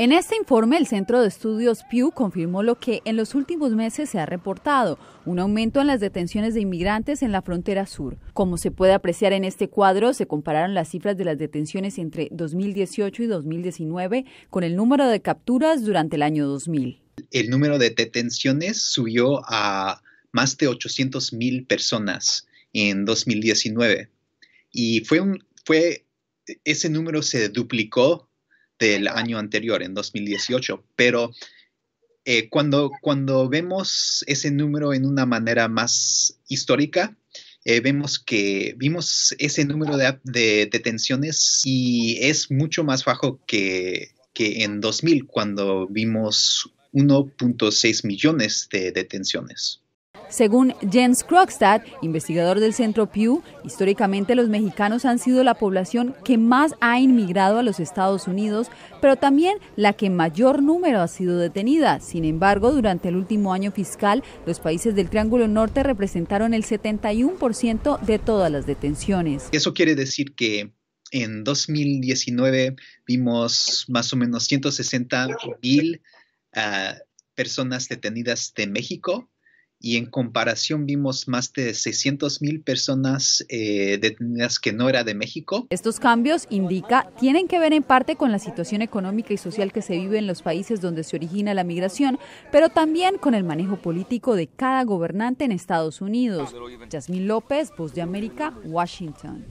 En este informe, el Centro de Estudios Pew confirmó lo que en los últimos meses se ha reportado, un aumento en las detenciones de inmigrantes en la frontera sur. Como se puede apreciar en este cuadro, se compararon las cifras de las detenciones entre 2018 y 2019 con el número de capturas durante el año 2000. El número de detenciones subió a más de 800 mil personas en 2019 y fue un, fue, ese número se duplicó del año anterior, en 2018, pero eh, cuando, cuando vemos ese número en una manera más histórica, eh, vemos que vimos ese número de, de, detenciones y es mucho más bajo que, que en 2000, cuando vimos 1.6 millones de detenciones. Según Jens Krogstad, investigador del Centro Pew, históricamente los mexicanos han sido la población que más ha inmigrado a los Estados Unidos, pero también la que mayor número ha sido detenida. Sin embargo, durante el último año fiscal, los países del Triángulo Norte representaron el 71% de todas las detenciones. Eso quiere decir que en 2019 vimos más o menos 160 mil ah, personas detenidas de México y en comparación vimos más de 600 mil personas eh, detenidas que no era de México. Estos cambios, indica, tienen que ver en parte con la situación económica y social que se vive en los países donde se origina la migración, pero también con el manejo político de cada gobernante en Estados Unidos. Yasmín López, Voz de América, Washington.